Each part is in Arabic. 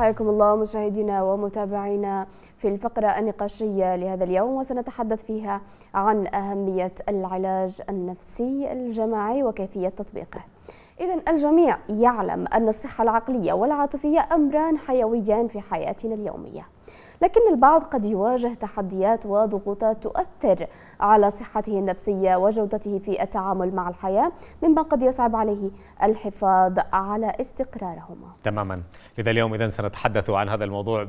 حياكم الله مشاهدينا ومتابعينا في الفقرة النقاشية لهذا اليوم وسنتحدث فيها عن أهمية العلاج النفسي الجماعي وكيفية تطبيقه إذا الجميع يعلم أن الصحة العقلية والعاطفية أمران حيويان في حياتنا اليومية لكن البعض قد يواجه تحديات وضغوطات تؤثر على صحته النفسية وجودته في التعامل مع الحياة مما قد يصعب عليه الحفاظ على استقرارهما تماما لذا اليوم إذا سنتحدث عن هذا الموضوع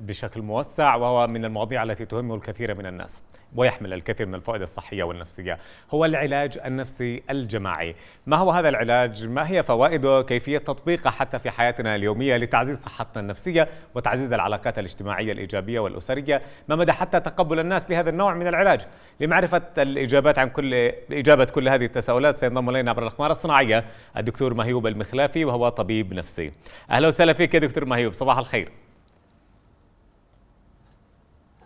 بشكل موسع وهو من المواضيع التي تهم الكثير من الناس ويحمل الكثير من الفوائد الصحية والنفسية هو العلاج النفسي الجماعي ما هو هذا العلاج؟ ما هي فوائده؟ كيفية تطبيقه حتى في حياتنا اليومية لتعزيز صحتنا النفسية وتعزيز العلاقات الاجتماعية الاجتماعية الإيجابية والأسرية ما مدى حتى تقبل الناس لهذا النوع من العلاج لمعرفة الإجابات عن كل إجابة كل هذه التساؤلات سينضم إلينا عبر الأخبار الصناعية الدكتور مهيوب المخلافي وهو طبيب نفسي أهلا وسهلا فيك يا دكتور مهيوب صباح الخير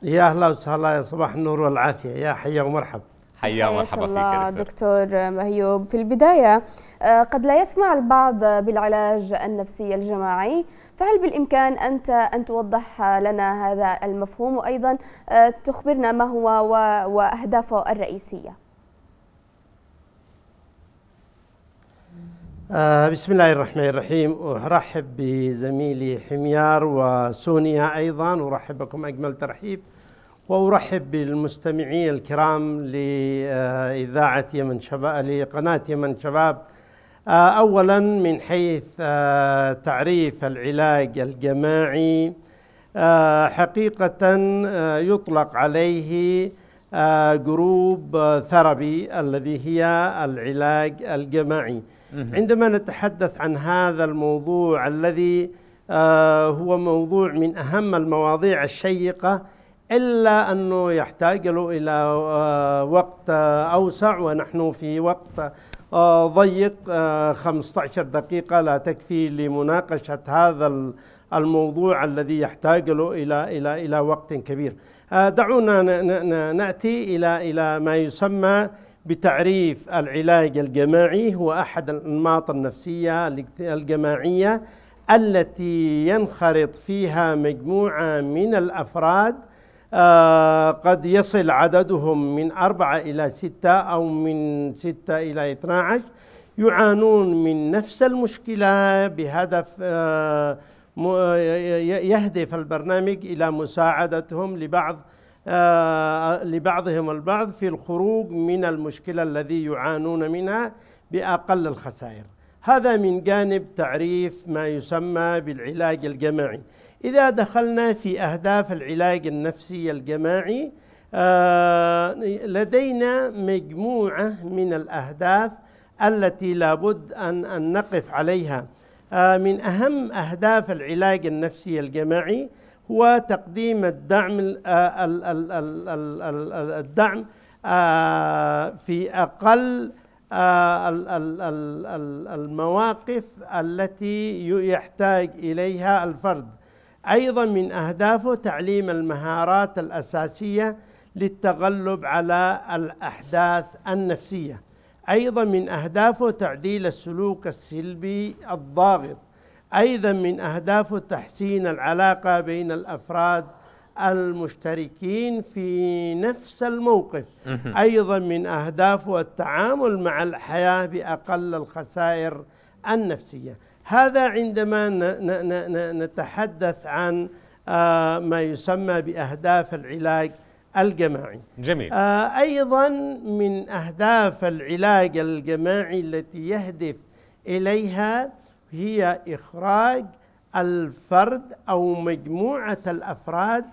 يا أهلا وسهلا يا صباح النور والعافية يا حيا ومرحبا حيا مرحبا فيك دكتور. دكتور مهيوب في البداية آه، قد لا يسمع البعض بالعلاج النفسي الجماعي فهل بالإمكان أنت أن توضح لنا هذا المفهوم وأيضا آه، تخبرنا ما هو وأهدافه الرئيسية آه، بسم الله الرحمن الرحيم أرحب بزميلي حميار وسونيا أيضا أرحب بكم أجمل ترحيب وأرحب بالمستمعين الكرام لإذاعة يمن شباب لقناة يمن شباب آه، أولا من حيث آه، تعريف العلاج الجماعي آه، حقيقة يطلق عليه جروب ثربي الذي هي العلاج الجماعي عندما نتحدث عن هذا الموضوع الذي هو موضوع من أهم المواضيع الشيقة إلا أنه يحتاج له إلى آه، وقت آه، أوسع ونحن في وقت آه، ضيق 15 دقيقة لا تكفي لمناقشة هذا الموضوع الذي يحتاج له إلى إلى إلى وقت كبير. دعونا نأتي إلى إلى ما يسمى بتعريف العلاج الجماعي هو أحد الأنماط النفسية الجماعية التي ينخرط فيها مجموعة من الأفراد آه، قد يصل عددهم من أربعة إلى ستة أو من ستة إلى 12 يعانون من نفس المشكلة بهدف آه، يهدف البرنامج إلى مساعدتهم لبعض آه، لبعضهم البعض في الخروج من المشكلة الذي يعانون منها بأقل الخسائر هذا من جانب تعريف ما يسمى بالعلاج الجماعي إذا دخلنا في أهداف العلاج النفسي الجماعي آه، لدينا مجموعة من الأهداف التي لابد أن, أن نقف عليها آه، من أهم أهداف العلاج النفسي الجماعي هو تقديم الدعم آه، الدعم في أقل المواقف التي يحتاج إليها الفرد أيضا من أهدافه تعليم المهارات الأساسية للتغلب على الأحداث النفسية أيضا من أهدافه تعديل السلوك السلبي الضاغط أيضا من أهدافه تحسين العلاقة بين الأفراد المشتركين في نفس الموقف أيضا من أهدافه التعامل مع الحياة بأقل الخسائر النفسية هذا عندما نتحدث عن آه، ما يسمى بأهداف العلاج الجماعي جميل آه، أيضا من أهداف العلاج الجماعي التي يهدف إليها هي إخراج الفرد أو مجموعة الأفراد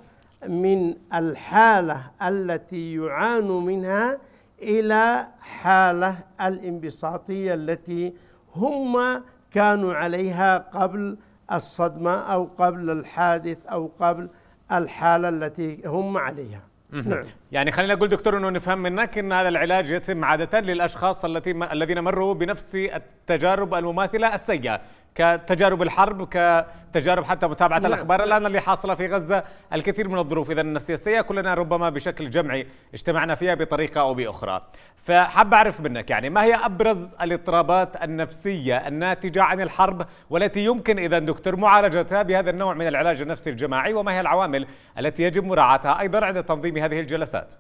من الحالة التي يعان منها إلى حالة الانبساطية التي هم كانوا عليها قبل الصدمة أو قبل الحادث أو قبل الحالة التي هم عليها نعم. يعني خلينا نقول دكتور انه نفهم منك ان هذا العلاج يتم عاده للاشخاص الذين مروا بنفس التجارب المماثله السيئه، كتجارب الحرب كتجارب حتى متابعة لا. نعم. الأخبار الآن اللي حاصلة في غزة الكثير من الظروف إذا السياسية كلنا ربما بشكل جمعي اجتمعنا فيها بطريقة أو بأخرى فحب أعرف منك يعني ما هي أبرز الاضطرابات النفسية الناتجة عن الحرب والتي يمكن إذا دكتور معالجتها بهذا النوع من العلاج النفسي الجماعي وما هي العوامل التي يجب مراعاتها أيضا عند تنظيم هذه الجلسات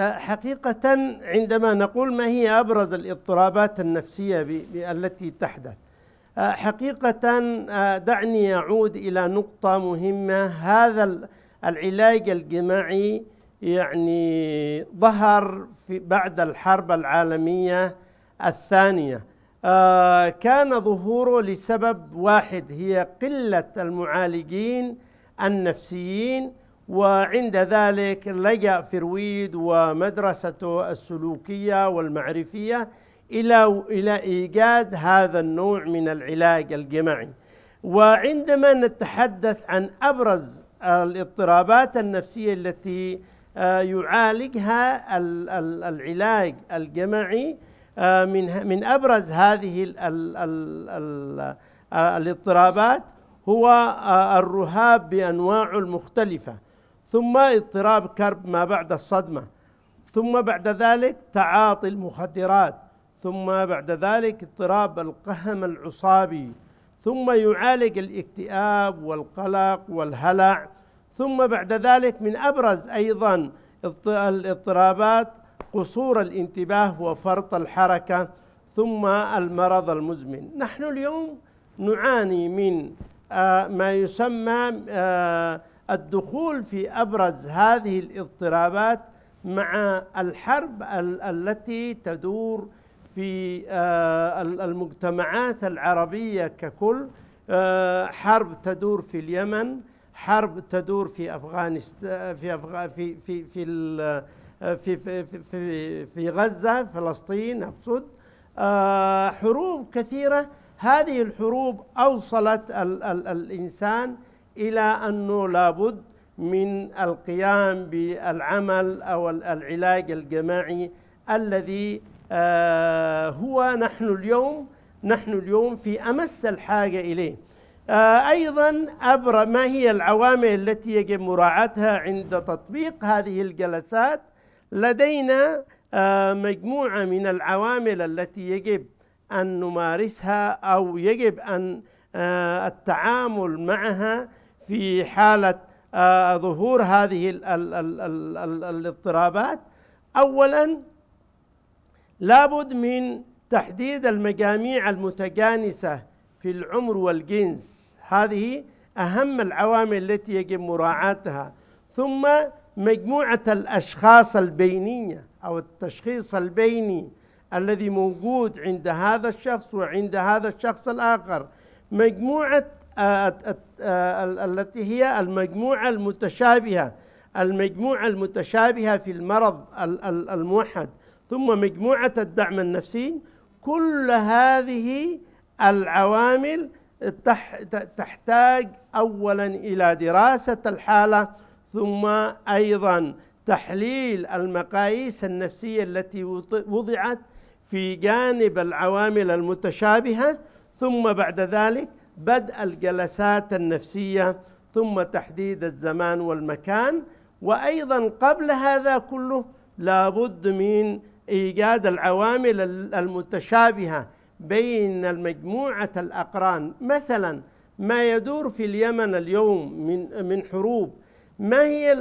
حقيقة عندما نقول ما هي أبرز الاضطرابات النفسية التي تحدث آه، حقيقة آه، دعني أعود إلى نقطة مهمة هذا العلاج الجماعي يعني ظهر في بعد الحرب العالمية الثانية آه، كان ظهوره لسبب واحد هي قلة المعالجين النفسيين وعند ذلك لجأ فرويد ومدرسته السلوكية والمعرفية إلى إلى إيجاد هذا النوع من العلاج الجماعي وعندما نتحدث عن أبرز الاضطرابات النفسية التي آه، يعالجها العلاج الجماعي آه، من من أبرز هذه آه، الاضطرابات هو الرهاب بأنواعه المختلفة ثم اضطراب كرب ما بعد الصدمة ثم بعد ذلك تعاطي المخدرات ثم بعد ذلك اضطراب القهم العصابي ثم يعالج الاكتئاب والقلق والهلع ثم بعد ذلك من أبرز أيضا الاضطرابات قصور الانتباه وفرط الحركة ثم المرض المزمن نحن اليوم نعاني من آه، ما يسمى آه، الدخول في أبرز هذه الاضطرابات مع الحرب التي تدور في آه، المجتمعات العربية ككل آه، حرب تدور في اليمن حرب تدور في أفغانستان في في في في, في في في غزة فلسطين أقصد آه، حروب كثيرة هذه الحروب أوصلت ال ال الإنسان إلى أنه لابد من القيام بالعمل أو العلاج الجماعي الذي آه، هو نحن اليوم نحن اليوم في أمس الحاجة إليه آه، أيضا أبرى ما هي العوامل التي يجب مراعاتها عند تطبيق هذه الجلسات لدينا آه، مجموعة من العوامل التي يجب أن نمارسها أو يجب أن التعامل معها في حالة آه، ظهور هذه الاضطرابات أولا لابد من تحديد المجاميع المتجانسة في العمر والجنس هذه أهم العوامل التي يجب مراعاتها ثم مجموعة الأشخاص البينية أو التشخيص البيني الذي موجود عند هذا الشخص وعند هذا الشخص الآخر مجموعة آه، آه، آه، التي هي المجموعة المتشابهة المجموعة المتشابهة في المرض الموحد ثم مجموعة الدعم النفسي كل هذه العوامل تحتاج أولا إلى دراسة الحالة ثم أيضا تحليل المقاييس النفسية التي وضعت في جانب العوامل المتشابهة ثم بعد ذلك بدء الجلسات النفسية ثم تحديد الزمان والمكان وأيضا قبل هذا كله لابد من إيجاد العوامل المتشابهة بين المجموعة الأقران مثلا ما يدور في اليمن اليوم من من حروب ما هي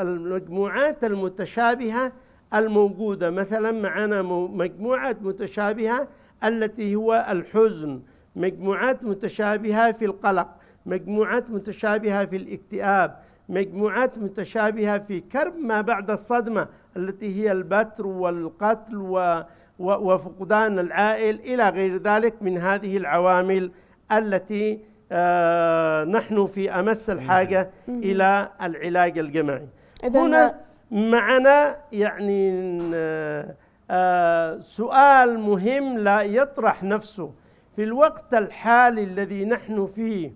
المجموعات المتشابهة الموجودة مثلا معنا مجموعة متشابهة التي هو الحزن مجموعات متشابهة في القلق مجموعات متشابهة في الاكتئاب مجموعات متشابهة في كرب ما بعد الصدمة التي هي البتر والقتل و وفقدان العائل إلى غير ذلك من هذه العوامل التي آه نحن في أمس الحاجة نعم. إلى العلاج الجماعي هنا معنا يعني آه،, آه سؤال مهم لا يطرح نفسه في الوقت الحالي الذي نحن فيه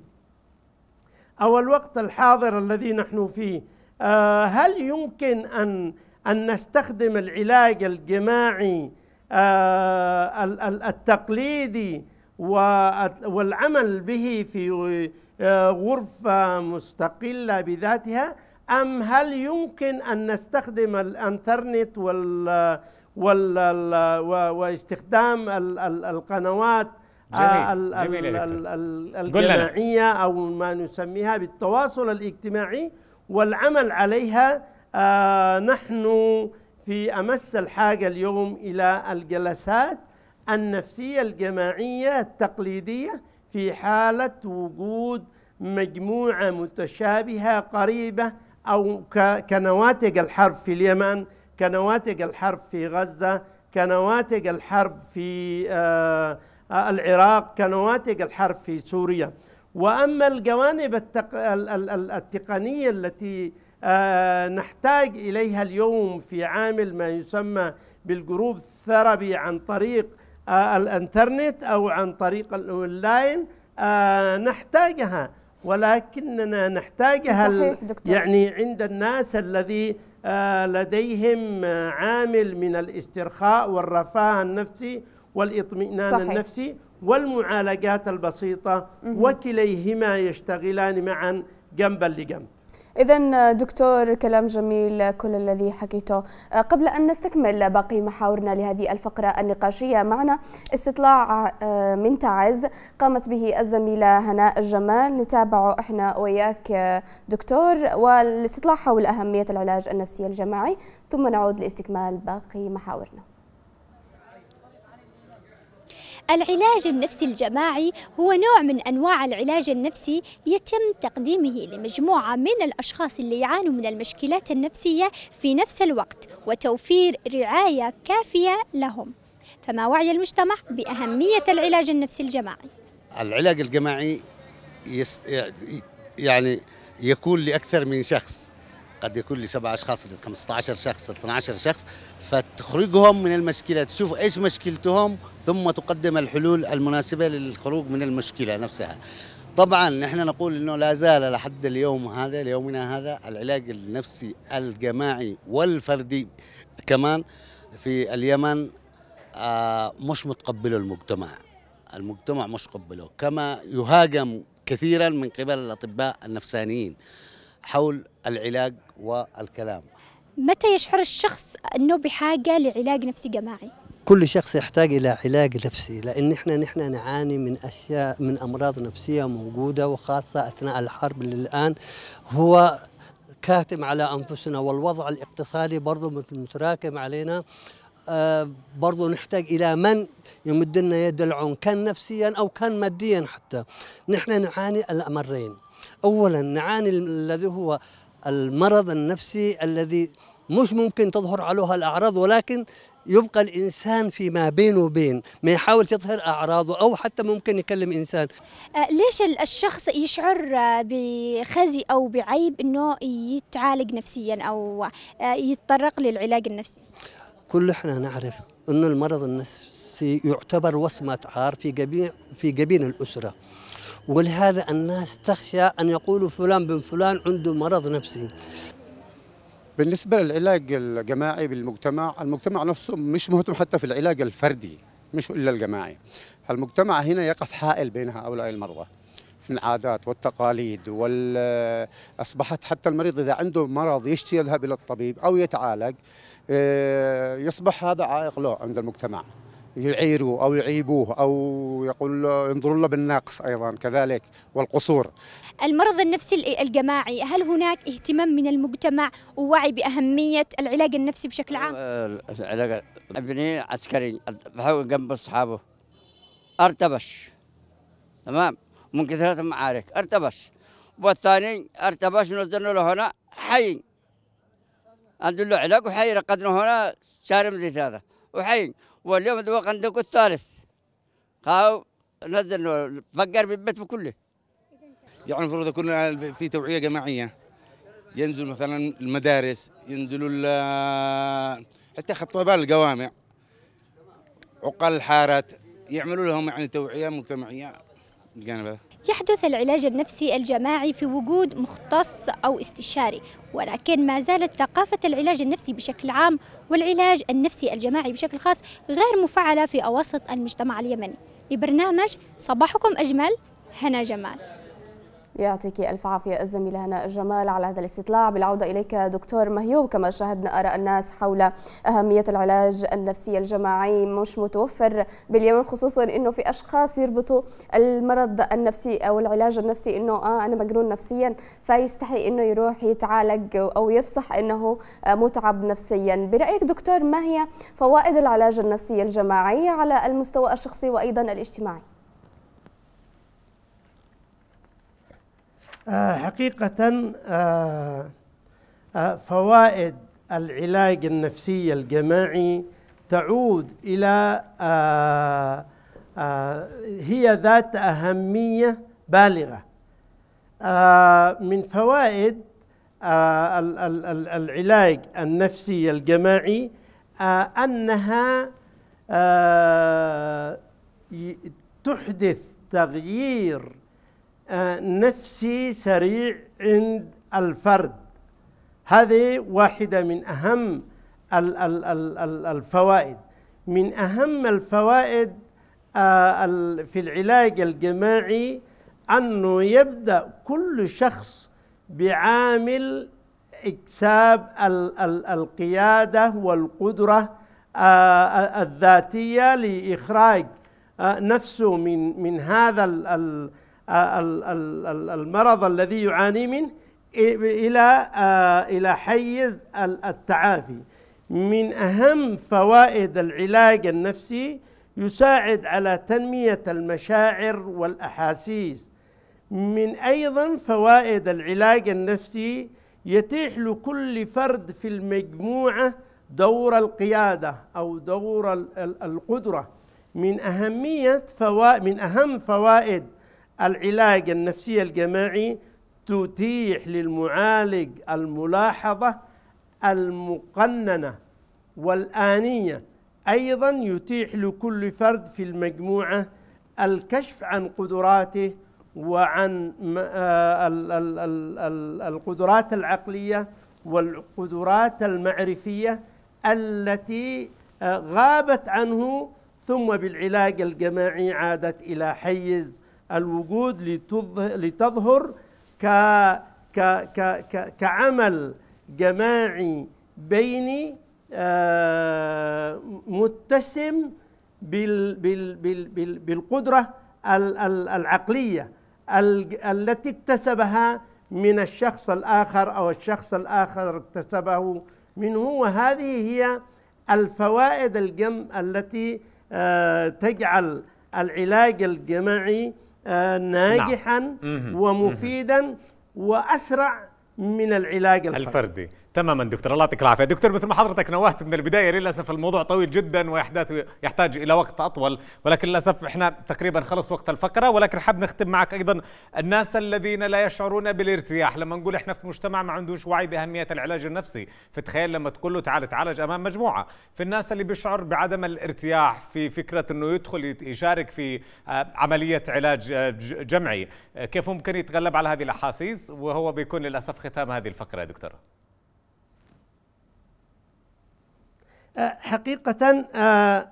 أو الوقت الحاضر الذي نحن فيه آه، هل يمكن أن أن نستخدم العلاج الجماعي آه، التقليدي والعمل به في آه، غرفة مستقلة بذاتها أم هل يمكن أن نستخدم الأنترنت وال واستخدام القنوات جميل. آه، جميل الجماعية أو ما نسميها بالتواصل الاجتماعي والعمل عليها آه، نحن في أمس الحاجة اليوم إلى الجلسات النفسية الجماعية التقليدية في حالة وجود مجموعة متشابهة قريبة أو كنواتج الحرب في اليمن كنواتج الحرب في غزة كنواتج الحرب في آه، العراق كنواتج الحرب في سوريا واما الجوانب التق... التقنيه التي آه، نحتاج اليها اليوم في عامل ما يسمى بالجروب ثربي عن طريق آه، الانترنت او عن طريق الاونلاين آه، نحتاجها ولكننا نحتاجها صحيح دكتور. يعني عند الناس الذي لديهم عامل من الاسترخاء والرفاه النفسي والاطمئنان صحيح. النفسي والمعالجات البسيطة وكليهما يشتغلان معا جنبا لجنب إذا دكتور كلام جميل كل الذي حكيته أه، قبل أن نستكمل باقي محاورنا لهذه الفقرة النقاشية معنا استطلاع أه، من تعز قامت به الزميلة هناء الجمال نتابعه إحنا وياك دكتور والاستطلاع حول أهمية العلاج النفسي الجماعي ثم نعود لاستكمال باقي محاورنا العلاج النفسي الجماعي هو نوع من أنواع العلاج النفسي يتم تقديمه لمجموعة من الأشخاص اللي يعانوا من المشكلات النفسية في نفس الوقت وتوفير رعاية كافية لهم فما وعي المجتمع بأهمية العلاج النفسي الجماعي؟ العلاج الجماعي يس يعني يكون لأكثر من شخص قد يكون لسبع اشخاص ل 15 شخص 12 شخص فتخرجهم من المشكله تشوف ايش مشكلتهم ثم تقدم الحلول المناسبه للخروج من المشكله نفسها طبعا نحن نقول انه لا زال لحد اليوم هذا ليومنا هذا العلاج النفسي الجماعي والفردي كمان في اليمن آه، مش متقبله المجتمع المجتمع مش قبله كما يهاجم كثيرا من قبل الاطباء النفسانيين حول العلاج والكلام متى يشعر الشخص أنه بحاجة لعلاج نفسي جماعي؟ كل شخص يحتاج إلى علاج نفسي لأن إحنا نحن نعاني من أشياء من أمراض نفسية موجودة وخاصة أثناء الحرب اللي الآن هو كاتم على أنفسنا والوضع الاقتصادي برضه متراكم علينا برضه آه، برضو نحتاج إلى من يمد لنا يد العون كان نفسيا أو كان ماديا حتى نحن نعاني الأمرين أولا نعاني الذي هو المرض النفسي الذي مش ممكن تظهر عليها الأعراض ولكن يبقى الإنسان فيما بينه وبين ما يحاول يظهر أعراضه أو حتى ممكن يكلم إنسان أه، ليش الشخص يشعر بخزي أو بعيب أنه يتعالج نفسيا أو أه، يتطرق للعلاج النفسي كل احنا نعرف أنه المرض النفسي يعتبر وصمة عار في جميع في جبين الأسرة ولهذا الناس تخشى أن يقولوا فلان بن فلان عنده مرض نفسي بالنسبة للعلاج الجماعي بالمجتمع المجتمع نفسه مش مهتم حتى في العلاج الفردي مش إلا الجماعي المجتمع هنا يقف حائل بين هؤلاء المرضى في العادات والتقاليد وال اصبحت حتى المريض اذا عنده مرض يشتي يذهب الى الطبيب او يتعالج آه، يصبح هذا عائق له عند المجتمع يعيروا أو يعيبوه أو يقول ينظروا له بالناقص أيضا كذلك والقصور المرض النفسي الجماعي هل هناك اهتمام من المجتمع ووعي بأهمية العلاج النفسي بشكل عام؟ أه، العلاج ابني عسكري بحاول جنب أصحابه ارتبش تمام من كثرة المعارك ارتبش والثاني ارتبش نزلنا له هنا حي عنده له علاج وحي رقدنا هنا شهر من ثلاثة وحي واليوم دواء قندوق الثالث قاو نزل فقر بالبيت كله يعني المفروض يكون في توعيه جماعيه ينزل مثلا المدارس ينزلوا حتى بال الجوامع عقال الحارات يعملوا لهم يعني توعيه مجتمعيه الجانب هذا يحدث العلاج النفسي الجماعي في وجود مختص أو استشاري ولكن ما زالت ثقافة العلاج النفسي بشكل عام والعلاج النفسي الجماعي بشكل خاص غير مفعلة في أوسط المجتمع اليمني لبرنامج صباحكم أجمل هنا جمال يعطيك ألف عافية الزميلة هنا الجمال على هذا الاستطلاع بالعودة إليك دكتور مهيوب كما شاهدنا آراء الناس حول أهمية العلاج النفسي الجماعي مش متوفر باليمن خصوصا أنه في أشخاص يربطوا المرض النفسي أو العلاج النفسي أنه آه أنا مجنون نفسيا فيستحي أنه يروح يتعالج أو يفصح أنه متعب نفسيا برأيك دكتور ما هي فوائد العلاج النفسي الجماعي على المستوى الشخصي وأيضا الاجتماعي؟ آه، حقيقة آه، آه، فوائد العلاج النفسي الجماعي تعود إلى هي ذات أهمية بالغة من فوائد العلاج النفسي الجماعي أنها تحدث تغيير نفسي سريع عند الفرد هذه واحدة من أهم الفوائد من أهم الفوائد آه، في العلاج الجماعي أنه يبدأ كل شخص بعامل إكساب القيادة والقدرة آه، الذاتية لإخراج آه، نفسه من من هذا المرض الذي يعاني منه إلى إلى حيز التعافي من أهم فوائد العلاج النفسي يساعد على تنمية المشاعر والأحاسيس من أيضا فوائد العلاج النفسي يتيح لكل فرد في المجموعة دور القيادة أو دور القدرة من أهمية فوائد من أهم فوائد العلاج النفسي الجماعي تتيح للمعالج الملاحظة المقننة والآنية أيضا يتيح لكل فرد في المجموعة الكشف عن قدراته وعن آه، القدرات العقلية والقدرات المعرفية التي آه، غابت عنه ثم بالعلاج الجماعي عادت إلى حيز الوجود لتظهر ك ك ك ك كعمل جماعي بيني آه، متسم بالقدرة العقلية التي اكتسبها من الشخص الآخر أو الشخص الآخر اكتسبه منه وهذه هي الفوائد الجم التي آه، تجعل العلاج الجماعي آه، نعم. ناجحا نعم. ومفيدا وأسرع من العلاج الفردي, الفردي. تماما دكتور الله يعطيك العافيه دكتور مثل ما حضرتك نوهت من البدايه للاسف الموضوع طويل جدا ويحتاج يحتاج الى وقت اطول ولكن للاسف احنا تقريبا خلص وقت الفقره ولكن حاب نختم معك ايضا الناس الذين لا يشعرون بالارتياح لما نقول احنا في مجتمع ما عندوش وعي باهميه العلاج النفسي فتخيل لما تقول له تعال تعالج امام مجموعه في الناس اللي بيشعر بعدم الارتياح في فكره انه يدخل يشارك في آه، عمليه علاج آه، جمعي كيف ممكن يتغلب على هذه الاحاسيس وهو بيكون للاسف ختام هذه الفقره يا دكتور آه، حقيقة آه،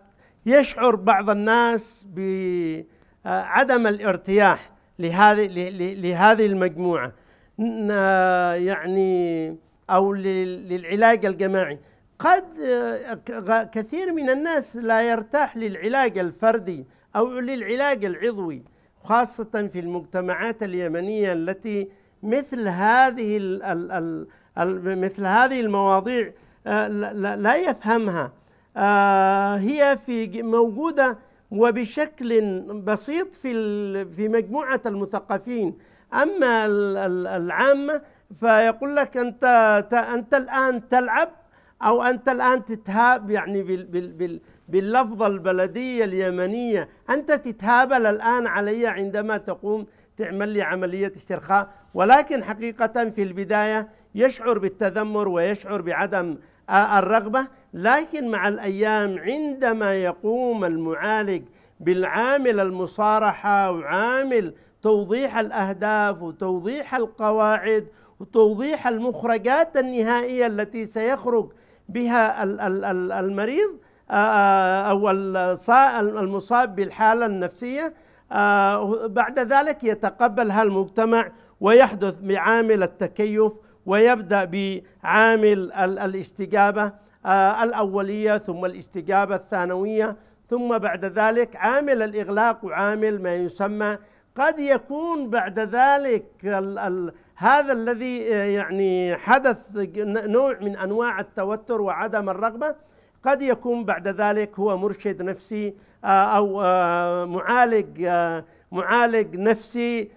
يشعر بعض الناس بعدم آه، الارتياح لهذه لهذه المجموعة يعني أو للعلاج الجماعي قد كثير من الناس لا يرتاح للعلاج الفردي أو للعلاج العضوي خاصة في المجتمعات اليمنية التي مثل هذه مثل هذه المواضيع لا يفهمها آه، هي في موجودة وبشكل بسيط في في مجموعة المثقفين أما العامة فيقول لك أنت أنت الآن تلعب أو أنت الآن تتهاب يعني باللفظة البلدية اليمنية أنت تتهابل الآن علي عندما تقوم تعمل لي عملية استرخاء ولكن حقيقة في البداية يشعر بالتذمر ويشعر بعدم الرغبة لكن مع الأيام عندما يقوم المعالج بالعامل المصارحة وعامل توضيح الأهداف وتوضيح القواعد وتوضيح المخرجات النهائية التي سيخرج بها المريض آه، آه، أو المصاب بالحالة النفسية آه، بعد ذلك يتقبلها المجتمع ويحدث بعامل التكيف ويبدأ بعامل الاستجابة آه، الأولية ثم الاستجابة الثانوية ثم بعد ذلك عامل الإغلاق وعامل ما يسمى قد يكون بعد ذلك الـ الـ هذا الذي آه، يعني حدث نوع من انواع التوتر وعدم الرغبه قد يكون بعد ذلك هو مرشد نفسي آه، او معالج معالج نفسي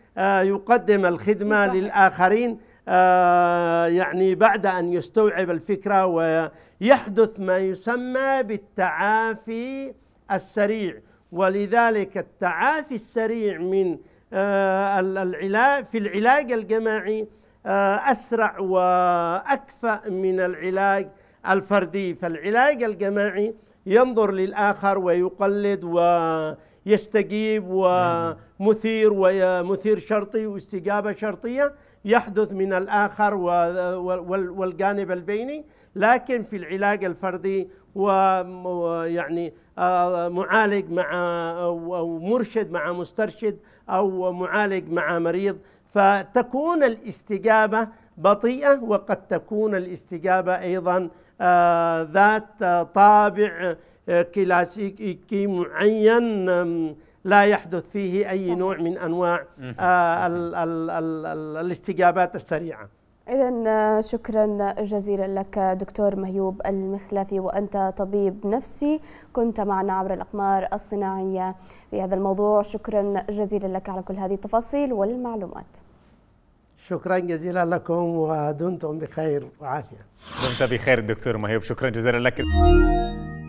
يقدم الخدمه للاخرين آه، يعني بعد أن يستوعب الفكرة ويحدث ما يسمى بالتعافي السريع ولذلك التعافي السريع من آه، العلاج في العلاج الجماعي آه، أسرع وأكفأ من العلاج الفردي فالعلاج الجماعي ينظر للآخر ويقلد ويستجيب نعم. ومثير ومثير شرطي واستجابة شرطية يحدث من الآخر والجانب البيني لكن في العلاج الفردي ويعني يعني آه، معالج مع أو مرشد مع مسترشد أو معالج مع مريض فتكون الاستجابة بطيئة وقد تكون الاستجابة أيضا آه، ذات طابع آه، كلاسيكي معين لا يحدث فيه أي نوع من أنواع آه ال ال ال الاستجابات السريعة إذا آه، شكرا جزيلا لك دكتور مهيوب المخلافي وأنت طبيب نفسي كنت معنا عبر الأقمار الصناعية في هذا الموضوع شكرا جزيلا لك على كل هذه التفاصيل والمعلومات شكرا جزيلا لكم ودمتم بخير وعافية دمت بخير دكتور مهيوب شكرا جزيلا لك